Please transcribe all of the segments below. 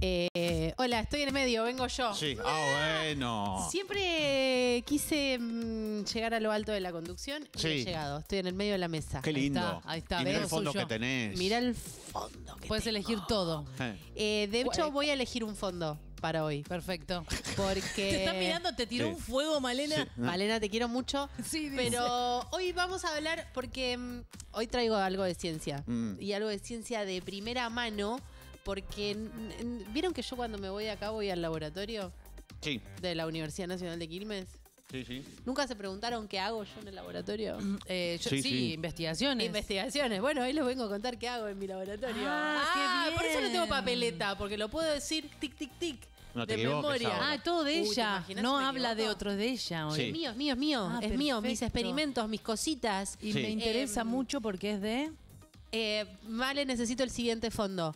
Eh, hola, estoy en el medio, vengo yo. Sí, ah, bueno. Siempre quise mm, llegar a lo alto de la conducción y he llegado. Estoy en el medio de la mesa. Qué lindo. Ahí está, Mira el fondo que tenés. Mira el fondo Puedes elegir todo. Eh, de hecho, voy a elegir un fondo para hoy. Perfecto. Porque. Te están mirando, te tiró un fuego, Malena. Malena, te quiero mucho. Sí, dice. Pero hoy vamos a hablar porque mm, hoy traigo algo de ciencia. Mm. Y algo de ciencia de primera mano porque vieron que yo cuando me voy acá voy al laboratorio sí. de la Universidad Nacional de Quilmes. Sí, sí. ¿Nunca se preguntaron qué hago yo en el laboratorio? Mm, eh, yo, sí, investigaciones. Investigaciones. Bueno, ahí les vengo a contar qué hago en mi laboratorio. Ah, ah por eso no tengo papeleta, porque lo puedo decir tic, tic, tic. de memoria. Ah, todo de ella. no habla de otros de ella. Sí. Es mío, es mío, es mío. Ah, es mío, mis experimentos, mis cositas. Y me eh, interesa em, mucho porque es de. Eh, vale, necesito el siguiente fondo.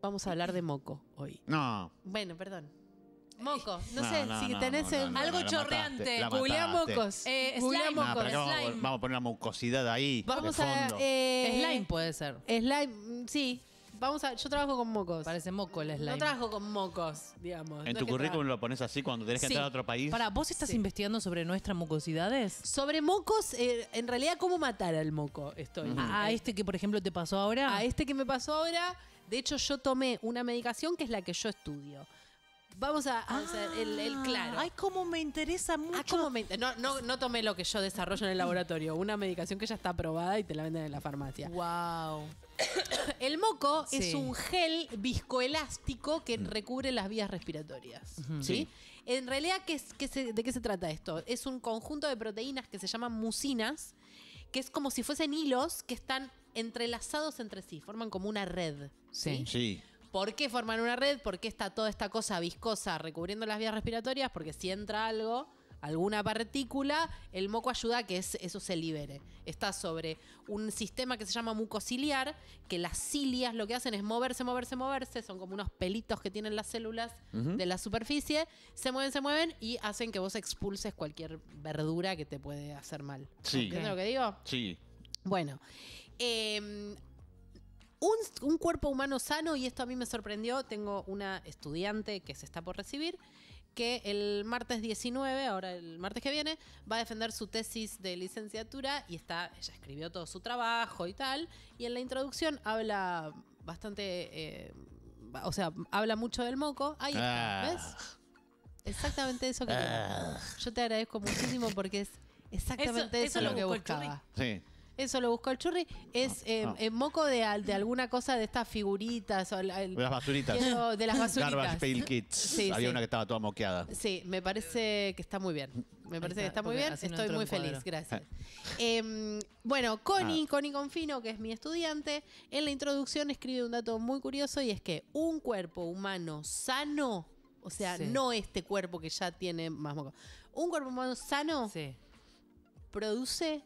Vamos a hablar de moco hoy. No. Bueno, perdón. Moco, no, sé, si tenés algo chorreante. mocos. Eh, mocos. vamos, a- poner la mucosidad ahí. Vamos a. Eh, slime puede ser. Slime, mm, sí. Vamos a. Yo trabajo con mocos. Parece moco el slime. No trabajo con mocos, digamos. ¿En tu currículum lo pones así cuando tenés que entrar a otro país? Para, ¿vos estás investigando sobre nuestras mucosidades? Sobre mocos, eh, en realidad, ¿cómo matar al moco? Estoy. a este que, por ejemplo, te pasó ahora. A este que me pasó ahora, de hecho, yo tomé una medicación que es la que yo estudio. Vamos a, hacer el, ah, claro. Ay, cómo me interesa ah, mucho. no, tomé lo que yo desarrollo en el laboratorio, una medicación que ya está aprobada y te la venden en la farmacia. Wow. el moco es un gel viscoelástico que mm. recubre las vías respiratorias. ¿sí? En realidad, ¿de qué se trata esto? Es un conjunto de proteínas que se llaman mucinas, que es como si fuesen hilos que están entrelazados entre sí, forman como una red. Sí. ¿Por qué forman una red? ¿Por qué está toda esta cosa viscosa recubriendo las vías respiratorias? Porque si entra algo, alguna partícula, el moco ayuda a que eso se libere. Está sobre un sistema que se llama mucociliar, que las cilias lo que hacen es moverse, moverse, moverse, son como unos pelitos que tienen las células de la superficie, se mueven, se mueven y hacen que vos expulses cualquier verdura que te puede hacer mal. Sí. ¿Entiendes lo que digo? Sí. Bueno, em, un, cuerpo humano sano, y esto a mí me sorprendió, tengo una estudiante que se está por recibir, que el martes 19, ahora el martes que viene, va a defender su tesis de licenciatura y está, ella escribió todo su trabajo y tal, y en la introducción habla bastante, eh, o sea, habla mucho del moco. Ahí está, ah. ¿ves? Exactamente eso que ah. yo te agradezco muchísimo porque es exactamente eso, lo, que buscaba. Sí. Eso lo buscó el churri. Es ah, eh, ah. Eh, moco de, de alguna cosa de estas figuritas. De las basuritas. de las basuritas. Garbage Pail Kits. Había una que estaba toda moqueada. Sí, me parece que está muy bien. Me parece que está muy bien. Estoy muy feliz, gracias. Em, bueno, Connie, ah. Connie Confino, que es mi estudiante, en la introducción escribe un dato muy curioso y es que un cuerpo humano sano, o sea, no este cuerpo que ya tiene más moco, un cuerpo humano sano produce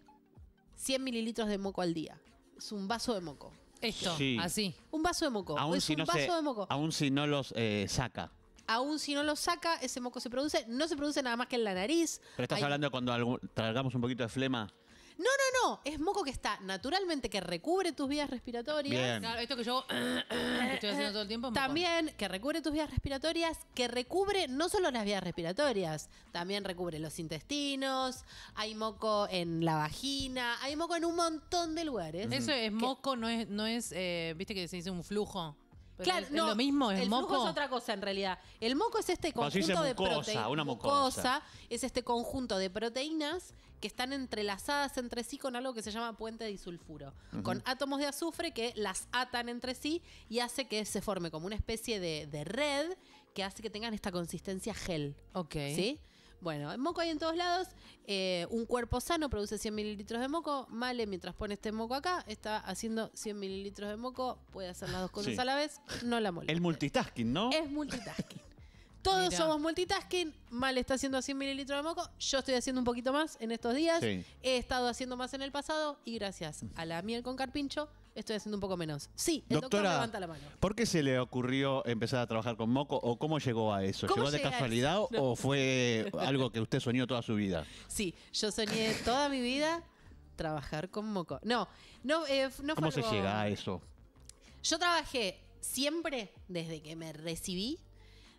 100 mililitros de moco al día. Es un vaso de moco. Esto, así. Un vaso de moco. Aún si, un no vaso de moco. aún si no los eh, saca. Aún si no los saca, ese moco se produce. No se produce nada más que en la nariz. Pero estás hablando cuando tragamos un poquito de flema no, no, no. Es moco que está naturalmente, que recubre tus vías respiratorias. esto que yo estoy haciendo todo el tiempo. También que recubre tus vías respiratorias, que recubre no solo las vías respiratorias, también recubre los intestinos, hay moco en la vagina, hay moco en un montón de lugares. Eso es moco, no es, no es eh, viste que se dice un flujo claro, no, lo mismo, el moco. es otra cosa en realidad. El moco es este conjunto de proteínas. Una Es este conjunto de proteínas que están entrelazadas entre sí con algo que se llama puente disulfuro, con átomos de azufre que las atan entre sí y hace que se forme como una especie de, de red que hace que tengan esta consistencia gel. Ok. ¿Sí? Bueno, moco hay en todos lados. Eh, un cuerpo sano produce 100 mililitros de moco. Male, mientras pone este moco acá, está haciendo 100 mililitros de moco. Puede hacer las dos cosas a la vez. No la molesta. El multitasking, ¿no? Es multitasking. Todos somos multitasking. Male está haciendo 100 mililitros de moco. Yo estoy haciendo un poquito más en estos días. He estado haciendo más en el pasado. Y gracias a la miel con carpincho Estoy haciendo un poco menos. Sí, el doctor Doctora, levanta la mano. ¿Por qué se le ocurrió empezar a trabajar con Moco o cómo llegó a eso? ¿Llegó de casualidad o fue algo que usted soñó toda su vida? Sí, yo soñé toda mi vida trabajar con Moco. No, no, eh, no fue ¿Cómo se llega a eso? Yo trabajé siempre, desde que me recibí,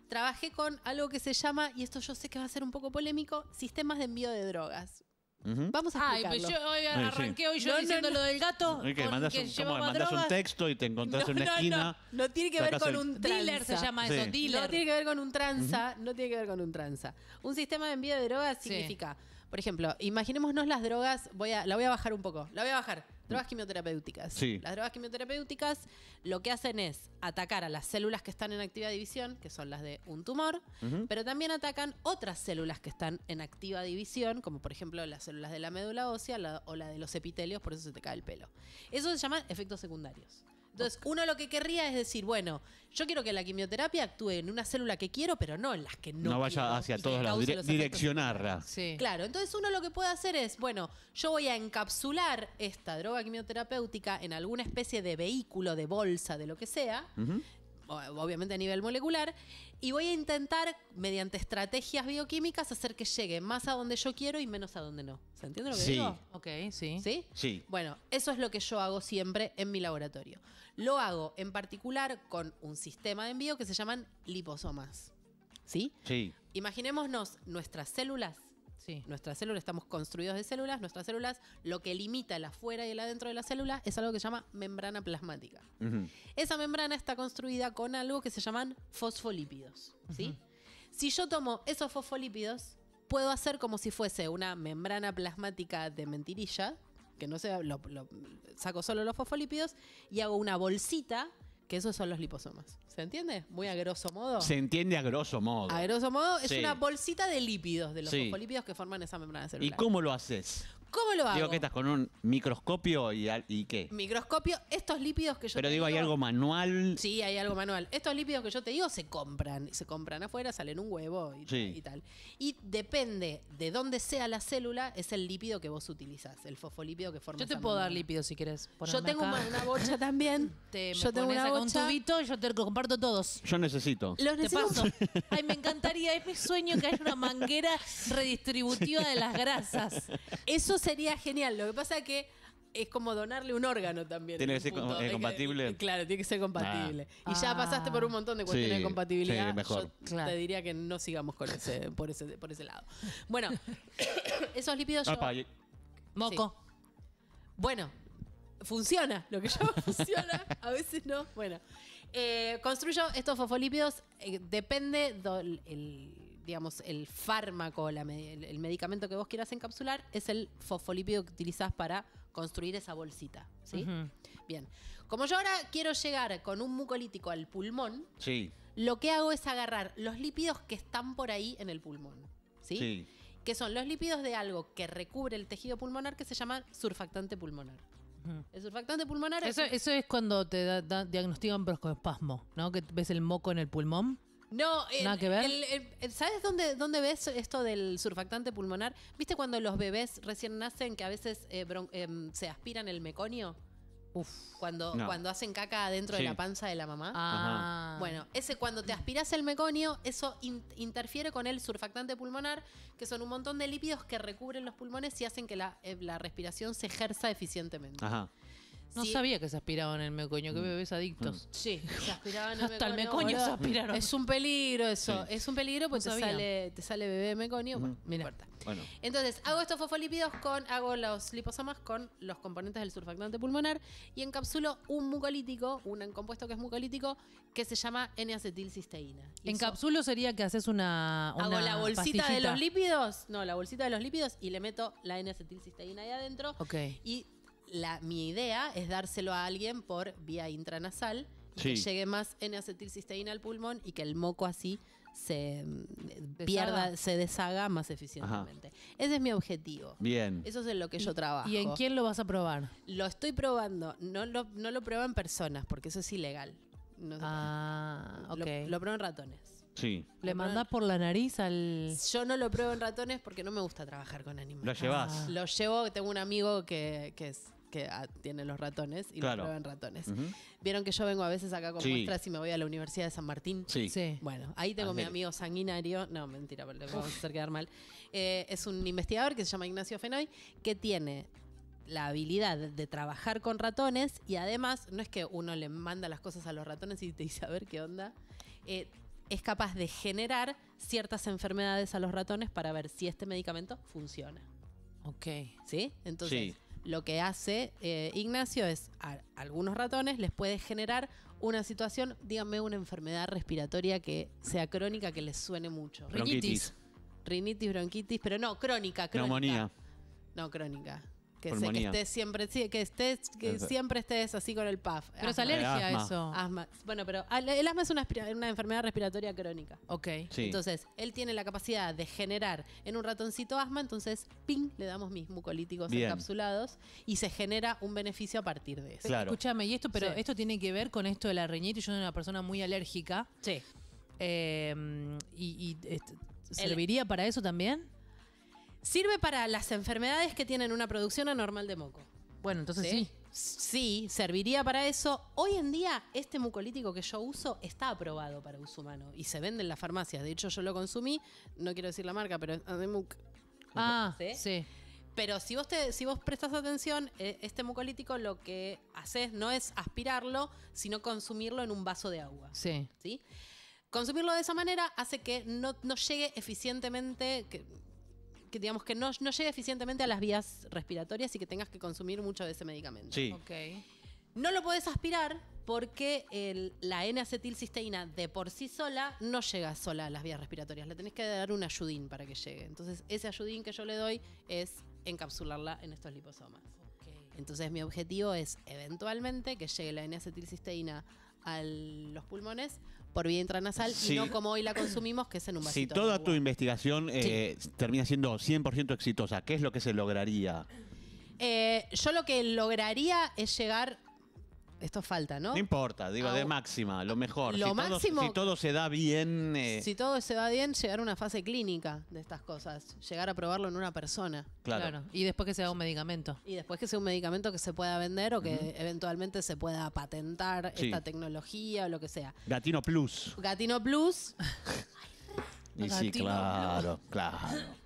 trabajé con algo que se llama, y esto yo sé que va a ser un poco polémico, sistemas de envío de drogas. Vamos a Ay, pues yo hoy arranqué hoy yo No, diciendo lo del gato. que un, un texto y te encontras en una esquina. No, no, no tiene que ver con un Dealer se llama eso, dealer. No tiene que ver con un tranza, no tiene que ver con un tranza. Un sistema de envío de drogas significa por ejemplo, imaginémonos las drogas, voy a, la voy a bajar un poco, la voy a bajar. Drogas mm. quimioterapéuticas. Sí. Las drogas quimioterapéuticas lo que hacen es atacar a las células que están en activa división, que son las de un tumor, pero también atacan otras células que están en activa división, como por ejemplo las células de la médula ósea o la de los epitelios, por eso se te cae el pelo. Eso se llama efectos secundarios. Entonces, uno lo que querría es decir, bueno, yo quiero que la quimioterapia actúe en una célula que quiero, pero no en las que no. No vaya hacia todos lados, direccionarla. Sí. Claro, entonces uno lo que puede hacer es, bueno, yo voy a encapsular esta droga quimioterapéutica en alguna especie de vehículo, de bolsa, de lo que sea, obviamente a nivel molecular, y voy a intentar, mediante estrategias bioquímicas, hacer que llegue más a donde yo quiero y menos a donde no. ¿Se entiende lo que digo? Ok, sí. ¿Sí? Sí. Bueno, eso es lo que yo hago siempre en mi laboratorio. Lo hago en particular con un sistema de envío que se llaman liposomas. ¿Sí? Sí. Imaginémonos nuestras células Sí. Nuestras células, estamos construidos de células, nuestras células, lo que limita el afuera y el adentro de la célula es algo que se llama membrana plasmática. Esa membrana está construida con algo que se llaman fosfolípidos. Si yo tomo esos fosfolípidos, puedo hacer como si fuese una membrana plasmática de mentirilla, que no sea, saco solo los fosfolípidos y hago una bolsita esos son los liposomas. ¿Se entiende? Muy a grosso modo. Se entiende a grosso modo. A grosso modo es una bolsita de lípidos, de los polípidos que forman esa membrana celular. ¿Y cómo lo haces? ¿Cómo lo hago? Digo, que estás con un microscopio y, qué? Microscopio, estos lípidos que yo Pero te digo, ¿hay algo manual? Sí, hay algo manual. Estos lípidos que yo te digo se compran, se compran afuera, salen un huevo y, tal. Y depende de dónde sea la célula, es el lípido que vos utilizás, el fosfolípido que forma. Yo te puedo dar lípidos si quieres. Yo tengo una, bocha también. yo tengo un tubito y yo te comparto todos. Yo necesito. Los necesito- Ay, me encantaría, es mi sueño que haya una manguera redistributiva de las grasas. Eso sería genial. Lo que pasa que es como donarle un órgano también. Tiene que ser compatible. claro, tiene que ser compatible. Ah. Y ya pasaste por un montón de cuestiones de compatibilidad. mejor. Yo te diría que no sigamos con por ese, lado. Bueno, esos lípidos yo... Ah, Moco. Bueno, funciona. Lo que yo funciona, a veces no. Bueno. Eh, construyo estos fosfolípidos, eh, depende del digamos, el fármaco, el, medicamento que vos quieras encapsular, es el fosfolípido que utilizás para construir esa bolsita. ¿sí? Bien. Como yo ahora quiero llegar con un mucolítico al pulmón, sí. lo que hago es agarrar los lípidos que están por ahí en el pulmón. ¿sí? Que son los lípidos de algo que recubre el tejido pulmonar que se llama surfactante pulmonar. El surfactante pulmonar. Eso es, eso es cuando te diagnostican broncoespasmo, ¿no? Que ves el moco en el pulmón. No, Nada que ver. ¿sabes dónde, dónde ves esto del surfactante pulmonar? ¿Viste cuando los bebés recién nacen que a veces eh, em, se aspiran el meconio? Uf. Cuando, cuando hacen caca dentro de la panza de la mamá. Ah. Bueno, ese cuando te aspiras el meconio, eso interfiere con el surfactante pulmonar, que son un montón de lípidos que recubren los pulmones y hacen que la, eh, la respiración se ejerza eficientemente. Ajá. No sabía que se aspiraban el mecoño, que mm. bebés adictos. Mm. Sí, se aspiraban el Hasta el mecoño se aspiraron. Es un peligro eso, es un peligro porque te, sale, te sale bebé mecoño. Bueno, mira Entonces, hago estos fosfolípidos con, hago los liposomas con los componentes del surfactante pulmonar y encapsulo un mucolítico, un compuesto que es mucolítico, que se llama N-acetilcisteína. Encapsulo sería que haces una, Hago la bolsita de los lípidos, no, la bolsita de los lípidos y le meto la N-acetilcisteína ahí adentro. Ok. Y la, mi idea es dárselo a alguien por vía intranasal y que llegue más N-acetilcisteína al pulmón y que el moco así se mm, pierda, se deshaga más eficientemente. Ese es mi objetivo. Bien. Eso es en lo que yo trabajo. ¿Y en quién lo vas a probar? Lo estoy probando. No lo, no lo pruebo en personas, porque eso es ilegal. ah, ok. Lo, pruebo en ratones. Sí. ¿Le mandás por la nariz al.? Yo no lo pruebo en ratones porque no me gusta trabajar con animales. ¿Lo llevas? Lo llevo, tengo un amigo que, que es que ah, tienen los ratones y lo prueban ratones. Vieron que yo vengo a veces acá con muestras y me voy a la Universidad de San Martín. Sí. Bueno, ahí tengo mi amigo sanguinario. No, mentira, le vamos a hacer quedar mal. Eh, es un investigador que se llama Ignacio Fenoy, que tiene la habilidad de trabajar con ratones y además no es que uno le manda las cosas a los ratones y te dice a ver qué onda. Eh, es capaz de generar ciertas enfermedades a los ratones para ver si este medicamento funciona. Ok. ¿Sí? Entonces, lo que hace eh, Ignacio es a algunos ratones les puede generar una situación, díganme una enfermedad respiratoria que sea crónica que les suene mucho. rinitis Rinitis, bronquitis, pero no, crónica, crónica. Neumonía. No, crónica. Que, siempre, sí, que estés, que siempre estés así con el puff. Pero es alergia eh, a eso. Asma. Bueno, pero el asma es una, enfermedad respiratoria crónica. Ok. Entonces, él tiene la capacidad de generar en un ratoncito asma, entonces, ping, le damos mis mucolíticos encapsulados y se genera un beneficio a partir de eso. Escúchame, y esto, pero esto tiene que ver con esto de la reñita. Yo soy una persona muy alérgica. Sí. Eh, y, este, serviría para eso también? Sirve para las enfermedades que tienen una producción anormal de moco. Bueno, entonces sí. sí. serviría para eso. Hoy en día, este mucolítico que yo uso está aprobado para uso humano y se vende en las farmacias. De hecho, yo lo consumí, no quiero decir la marca, pero es muc. Ah, ¿Sí? Pero si vos, te, si vos prestas atención, eh, este mucolítico lo que haces no es aspirarlo, sino consumirlo en un vaso de agua. Sí. ¿Sí? Consumirlo de esa manera hace que no, llegue eficientemente, que digamos que no, no llegue eficientemente a las vías respiratorias y que tengas que consumir mucho de ese medicamento. No lo podés aspirar porque la N-acetilcisteína de por sí sola no llega sola a las vías respiratorias. Le tenés que dar un ayudín para que llegue. Entonces, ese ayudín que yo le doy es encapsularla en estos liposomas. Entonces, mi objetivo es eventualmente que llegue la N-acetilcisteína a los pulmones por vía intranasal y no como hoy la consumimos, que es en un vasito. Si toda tu investigación eh, termina siendo 100% exitosa, ¿qué es lo que se lograría? Eh, yo lo que lograría es llegar esto falta, ¿no? No importa, digo, de máxima, lo mejor. Lo máximo. Todo, si todo se da bien. Eh. Si todo se da bien, llegar a una fase clínica de estas cosas. Llegar a probarlo en una persona. Claro. Y después que se sea un medicamento. Y después que sea un medicamento que se pueda vender o que eventualmente se pueda patentar esta tecnología o lo que sea. Gatino Plus. Gatino Plus. Y sí, claro, claro.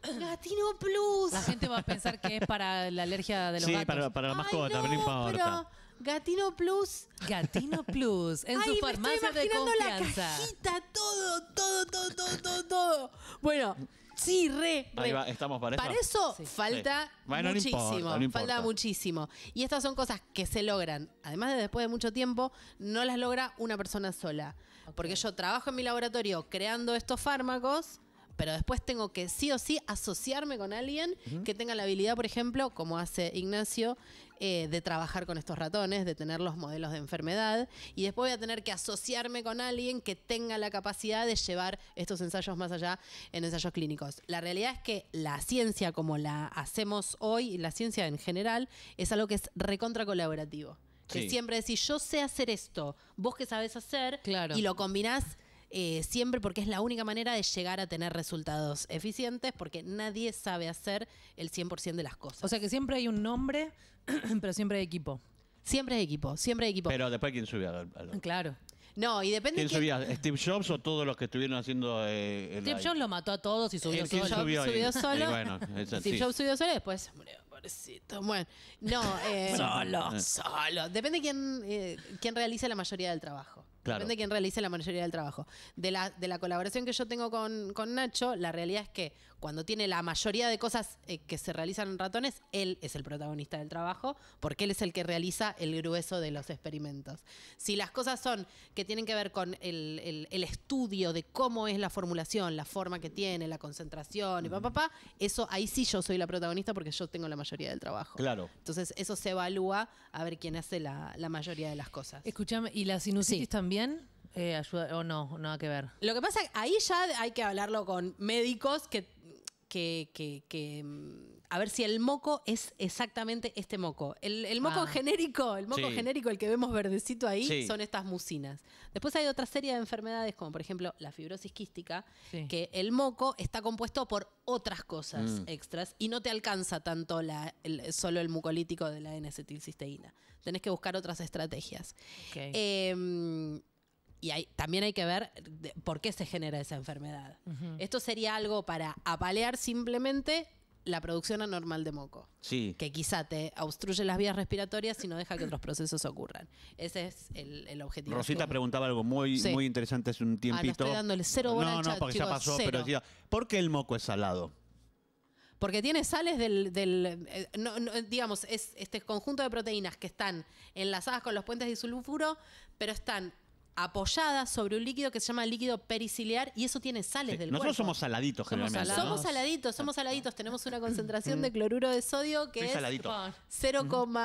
Gatino Plus. La gente va a pensar que es para la alergia de los gatos. Sí, para, la mascota, mascotas, pero importa. Gatino Plus. Gatino Plus, en su farmacia de La cajita, todo, todo, todo, todo, todo, Bueno, sí, re. re. Ahí va, estamos para eso. Para eso falta muchísimo. falta muchísimo. Y estas son cosas que se logran. Además de después de mucho tiempo, no las logra una persona sola. Porque yo trabajo en mi laboratorio creando estos fármacos pero después tengo que sí o sí asociarme con alguien que tenga la habilidad, por ejemplo, como hace Ignacio, eh, de trabajar con estos ratones, de tener los modelos de enfermedad, y después voy a tener que asociarme con alguien que tenga la capacidad de llevar estos ensayos más allá en ensayos clínicos. La realidad es que la ciencia como la hacemos hoy, la ciencia en general, es algo que es recontra colaborativo. Que siempre decís, yo sé hacer esto, vos que sabes hacer, y lo combinás eh, siempre porque es la única manera de llegar a tener resultados eficientes, porque nadie sabe hacer el 100% de las cosas. O sea que siempre hay un nombre, pero siempre hay equipo. Siempre hay equipo, siempre hay equipo. Pero después quién subía a Claro. No, y depende. ¿Quién, subía? ¿Steve Jobs o todos los que estuvieron haciendo.? Eh, Steve Jobs lo mató a todos y subió solo. Steve Jobs subió solo y después pobrecito. Bueno, no, eh, solo, solo. Depende quién, eh, quién realiza la mayoría del trabajo. Depende de quién realice la mayoría del trabajo. De la, de la colaboración que yo tengo con, con Nacho, la realidad es que cuando tiene la mayoría de cosas eh, que se realizan en ratones, él es el protagonista del trabajo, porque él es el que realiza el grueso de los experimentos. Si las cosas son que tienen que ver con el, estudio de cómo es la formulación, la forma que tiene, la concentración y papá, pa, pa, eso ahí sí yo soy la protagonista porque yo tengo la mayoría del trabajo. Claro. Entonces eso se evalúa a ver quién hace la, mayoría de las cosas. Escúchame ¿y la sinusitis también? Eh, ayuda, o no, nada que ver. Lo que pasa, ahí ya hay que hablarlo con médicos que que, mm, a ver si el moco es exactamente este moco. El, moco ah. genérico, el moco genérico, el que vemos verdecito ahí, son estas mucinas. Después hay otra serie de enfermedades, como por ejemplo la fibrosis quística, que el moco está compuesto por otras cosas mm. extras y no te alcanza tanto la, solo el mucolítico de la N-acetilcisteína. Tenés que buscar otras estrategias. Em, y también hay que ver por qué se genera esa enfermedad. Esto sería algo para apalear simplemente la producción anormal de moco. Sí. Que quizá te obstruye las vías respiratorias y no deja que otros procesos ocurran. Ese es el, objetivo. Rosita preguntaba algo muy, muy interesante hace un ah, tiempito. no dándole cero No, porque ya pasó, pero ¿por qué el moco es salado? Porque tiene sales del, eh, digamos, es este conjunto de proteínas que están enlazadas con los puentes de sulfuro, pero están apoyada sobre un líquido que se llama líquido periciliar y eso tiene sales del del nosotros somos saladitos generalmente. Somos saladitos. somos saladitos, Tenemos una concentración mm. de cloruro de sodio que es saladito. 0, mm.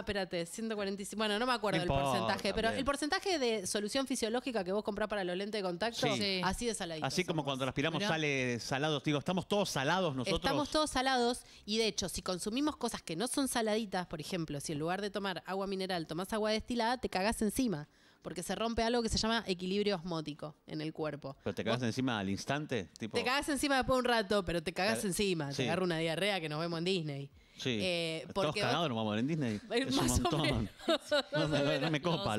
espérate, 145. Bueno, no me acuerdo el porcentaje, pero el porcentaje de solución fisiológica que vos comprás para los lentes de contacto, así de saladito. Así como cuando respiramos sales sale salados, digo, estamos todos salados nosotros. Estamos todos salados y de hecho, si consumimos cosas que no son saladitas, por ejemplo, si en lugar de tomar agua mineral tomás agua destilada, te cagás encima porque se rompe algo que se llama equilibrio osmótico en el cuerpo. ¿Pero te cagas encima al instante? Tipo... Te cagas encima después de un rato, pero te cagas encima. Te agarra una diarrea que nos vemos en Disney. Sí. Eh, porque cagados nos vamos a ver en Disney. un montón. no, me copa.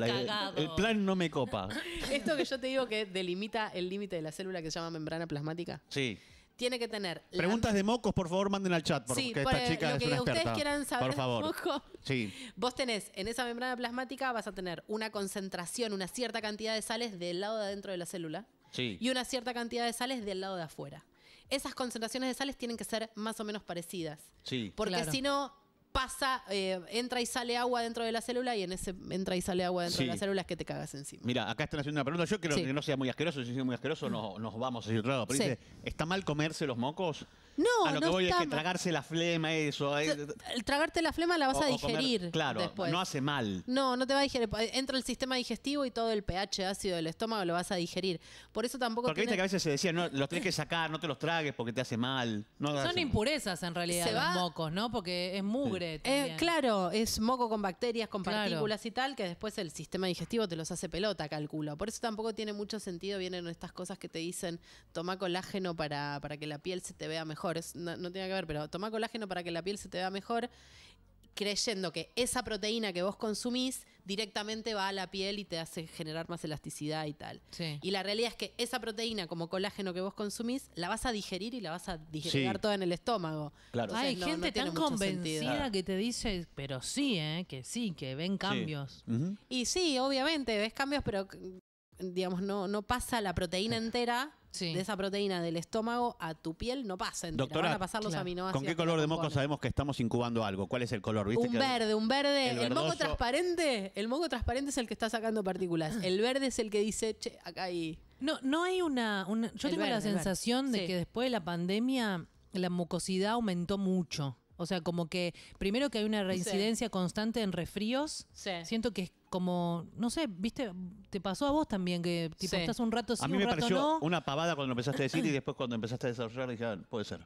el plan no me copa. Esto que yo te digo que delimita el límite de la célula que se llama membrana plasmática. Sí tiene que tener. Preguntas de mocos, por favor, manden al chat, porque esta chica lo que ustedes quieran saber por favor. Vos tenés en esa membrana plasmática vas a tener una concentración, una cierta cantidad de sales del lado de adentro de la célula y una cierta cantidad de sales del lado de afuera. Esas concentraciones de sales tienen que ser más o menos parecidas. Sí. Porque si no, pasa, eh, entra y sale agua dentro de la célula y en ese entra y sale agua dentro de de las células que te cagas encima. Mira, acá están haciendo una pregunta. Yo creo que no sea muy asqueroso. Si es muy asqueroso, mm. no, nos vamos hacia otro lado. Pero dice, ¿está mal comerse los mocos? No, a lo no que voy es que tragarse la flema, eso. El eh, tragarte la flema la vas a digerir. claro, no hace mal. No, no te va a digerir. Eh, entra el sistema digestivo y todo el pH ácido del estómago lo vas a digerir. Por eso tampoco Porque viste que a veces se decía, no, los tenés que sacar, no te los tragues porque te hace mal. Son impurezas en realidad los mocos, ¿no? Porque es mugre. claro, es moco con bacterias, con partículas y tal, que después el sistema digestivo te los hace pelota, calculo. Por eso tampoco tiene mucho sentido, vienen estas cosas que te dicen, toma colágeno para, para que la piel se te vea mejor no, tiene que ver, pero toma colágeno para que la piel se te vea mejor creyendo que esa proteína que vos consumís directamente va a la piel y te hace generar más elasticidad y tal. Y la realidad es que esa proteína como colágeno que vos consumís la vas a digerir y la vas a digerir toda en el estómago. Hay gente tan convencida que te dice, pero sí, eh, que sí, que ven cambios. Y sí, obviamente, ves cambios, pero digamos, no, no pasa la proteína entera. De esa proteína del estómago a tu piel no pasa. Doctora, a pasar los ¿Con qué color de moco sabemos que estamos incubando algo? ¿Cuál es el color? un verde, un verde. El, moco transparente, el moco transparente es el que está sacando partículas. Ah. El verde es el que dice, che, acá hay. No, no hay una. yo tengo la sensación de que después de la pandemia la mucosidad aumentó mucho. O sea, como que primero que hay una reincidencia constante en resfríos, siento que es como, no sé, viste, te pasó a vos también, que tipo, estás un rato sí, A mí me pareció una pavada cuando empezaste a decir y después cuando empezaste a desarrollar dije, ah, puede ser.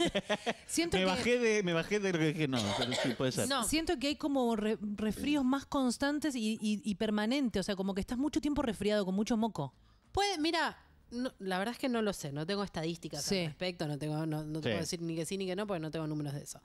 Siento Me bajé de, me bajé de lo que dije, no, pero sí, puede ser. No. Siento que hay como refríos resfríos más constantes y, y- y permanentes, o sea, como que estás mucho tiempo resfriado, con mucho moco. Puede, mira, la verdad es que no lo sé, no tengo estadísticas al respecto, no tengo, no, te puedo decir ni que sí ni que no, porque no tengo números de eso.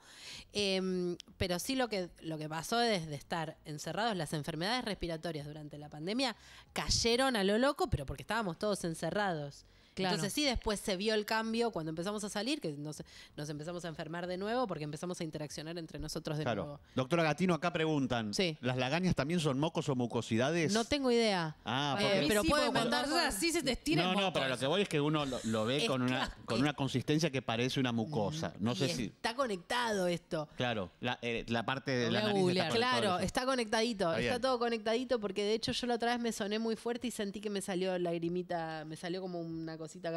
Em, pero sí lo que, lo que pasó desde estar encerrados, las enfermedades respiratorias durante la pandemia cayeron a lo loco, pero porque estábamos todos encerrados. Entonces sí, después se vio el cambio cuando empezamos a salir, que nos, empezamos a enfermar de nuevo porque empezamos a interaccionar entre nosotros de nuevo. Doctora Gatino, acá preguntan, ¿las lagañas también son mocos o mucosidades? No tengo idea. Ah, eh, pero sí, mandar... se te No, no, pero lo que voy es que uno lo, ve con, una, con una consistencia que parece una mucosa. No sé está si... Está conectado esto. Claro, la, eh, parte de la nariz Claro, está conectadito, está, todo conectadito porque de hecho yo la otra vez me soné muy fuerte y sentí que me salió la lagrimita, me salió como una cosita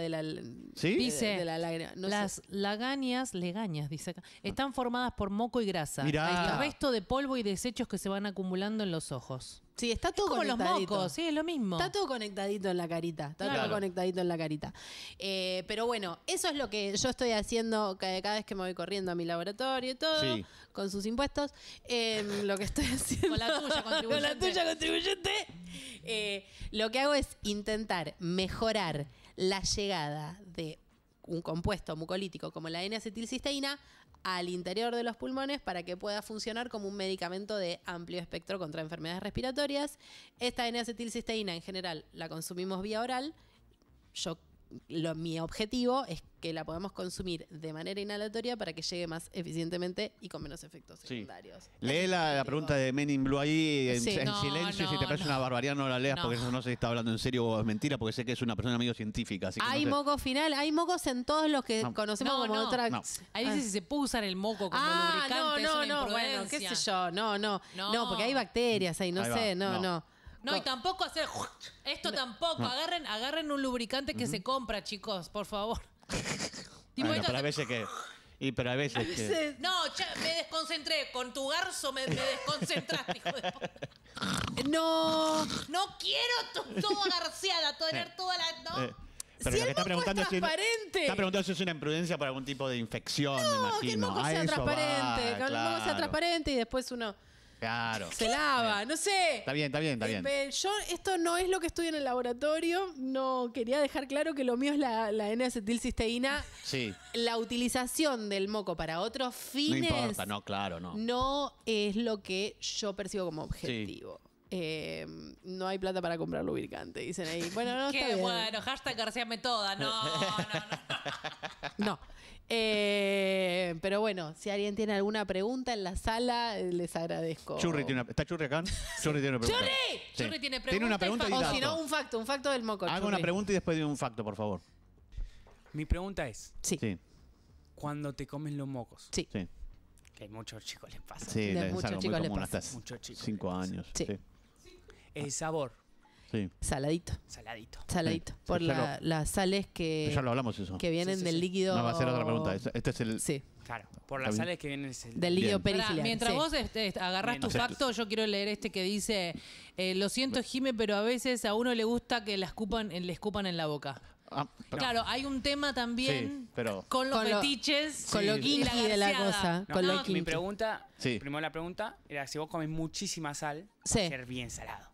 de la, dice, las lagañas, legañas, dice están formadas por moco y grasa. El resto de polvo y desechos que se van acumulando en los ojos. Sí, está todo conectadito. los mocos, es lo mismo. Está todo conectadito en la carita. Está todo conectadito en la carita. Eh, pero bueno, eso es lo que yo estoy haciendo cada vez que me voy corriendo a mi laboratorio y todo, con sus impuestos. Em, lo que estoy haciendo. Con la tuya, contribuyente. con la tuya, contribuyente. Eh, lo que hago es intentar mejorar la llegada de un compuesto mucolítico como la N-acetilcisteína al interior de los pulmones para que pueda funcionar como un medicamento de amplio espectro contra enfermedades respiratorias. Esta N-acetilcisteína en general la consumimos vía oral. Yo lo, mi objetivo es que la podamos consumir de manera inhalatoria para que llegue más eficientemente y con menos efectos secundarios. Lee la, pregunta de Men in Blue ahí en, silencio. si te parece una barbaridad, no la leas porque no sé si está hablando en serio o es mentira, porque sé que es una persona medio científica. hay moco final, hay mocos en todos los que conocemos como otra. Ahí dice si se puede usar el moco como ah, lubricante. No, no, no, bueno, qué sé yo, no, no. No, porque hay bacterias ahí, no sé, no. no. No, y tampoco hacer. Esto tampoco. Agarren, agarren un lubricante que se compra, chicos, por favor. pero a veces que. Y pero a veces que. No, ya me desconcentré. Con tu garzo me, desconcentraste, hijo de No. No quiero tu, todo garciada, tener eh, toda la. ¿no? Eh, pero Si el moco es transparente. Está preguntando si es una imprudencia por algún tipo de infección, me No, que el sea transparente. que el moco sea transparente y después uno Claro. Se lava, no sé. Está bien, está bien, está bien. Eh, yo, esto no es lo que estudio en el laboratorio. No quería dejar claro que lo mío es la, la N-acetilcisteína. Sí. La utilización del moco para otros No importa, no, claro, no. no es lo que yo percibo como objetivo. Eh, no hay plata para comprar lubricante, dicen ahí. Bueno, no, Qué está bien. bueno, hashtag garciame toda. No, no, no. no. Eh, pero bueno, si alguien tiene alguna pregunta en la sala, les agradezco. Churri tiene una, ¿Está Churri acá? Churri tiene una pregunta. ¡Churri! Churri tiene pregunta. una pregunta O si no, un facto, un facto del moco. hago una pregunta y después de un facto, por favor. Mi pregunta es. Sí. Cuando te comes los mocos. Sí. sí. Que hay muchos chicos les pasa. Sí, muchos chicos les pasa. Muchos chicos. Cinco años. sí. El sabor. Sí. Saladito. Saladito. Saladito. Por las sales que. Ya lo hablamos eso. Que vienen del líquido. No, va a ser otra pregunta. Este es el. Sí. Claro. Por las sales que vienen del, del líquido Mientras vos este, agarras tu facto, yo quiero leer este que dice: eh, Lo siento, Jime, pero a veces a uno le gusta que la escupan, le escupan en la boca. Ah, claro, hay un tema también pero con los con con lo de la cosa. con no, mi pregunta, sí. primero la pregunta, era si vos comes muchísima sal, va a ser bien salado.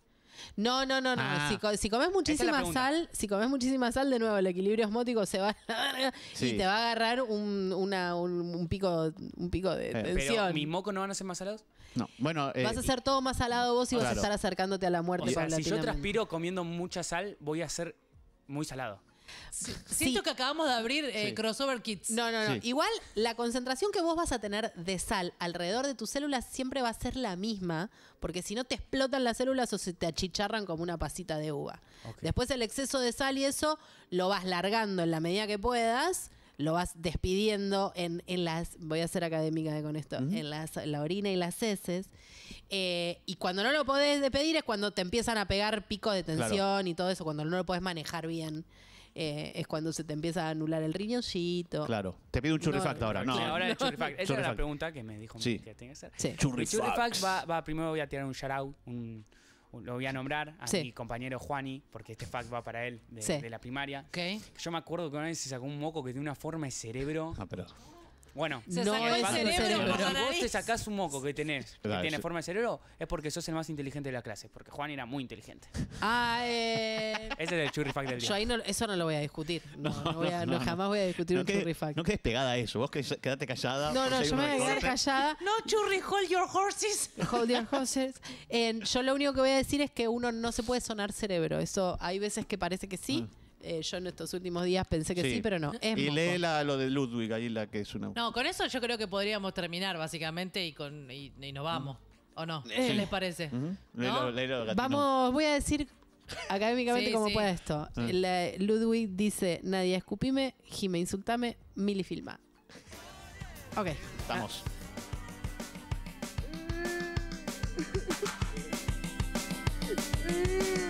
No, no, no, no. Ah. Si, comes muchísima sal, si comes muchísima sal, de nuevo, el equilibrio osmótico se va a y te va a agarrar un, pico, un pico de eh. tensión Pero mi moco no van a ser más salados. No, bueno, eh, Vas a ser todo más salado vos y vas a estar acercándote a la muerte. si yo transpiro comiendo mucha sal, voy a ser muy salado. Siento que acabamos de abrir eh, Crossover kits No, no, no. Igual la concentración que vos vas a tener de sal alrededor de tus células siempre va a ser la misma, porque si no te explotan las células o se te achicharran como una pasita de uva. Después el exceso de sal y eso lo vas largando en la medida que puedas, lo vas despidiendo en, en las, voy a ser académica con esto, en la orina y las heces. Eh, y cuando no lo podés despedir es cuando te empiezan a pegar picos de tensión y todo eso, cuando no lo podés manejar bien eh, es cuando se te empieza a anular el riñoncito. Claro. Te pido un churrifact ahora, ¿no? ahora el churrifact. Esa era la pregunta que me dijo que tenía que ser. Sí. Churrifact. va, primero voy a tirar un shout-out, un lo voy a nombrar a mi compañero Juani, porque este fact va para él de, la primaria. Okay. Yo me acuerdo que una vez se sacó un moco que de una forma de cerebro. Ah, pero. Bueno, no es cerebro vos te sacás un moco que tenés, que tiene forma de cerebro, es porque sos el más inteligente de la clase, porque Juan era muy inteligente. Ah, eh, Ese es el fact del yo ahí eso no lo voy a discutir. No, jamás voy a discutir un churri fact. No quedes pegada a eso. Vos quedate callada. No, no, yo me voy a quedar callada. No, churri, hold your horses. Hold your horses. Eh, yo lo único que voy a decir es que uno no se puede sonar cerebro. Eso hay veces que parece que sí, ah. Eh, yo en estos últimos días pensé que sí, pero no. y lee lo de Ludwig ahí, la que es una. No, con eso yo creo que podríamos terminar, básicamente, y, con, y, nos vamos. ¿O no? ¿Qué les parece? ¿No? vamos, voy a decir académicamente como cómo puede esto. Ah. Ludwig dice: Nadie escupime, Jime, insultame, Mili, filma. Ok. Estamos. Ah.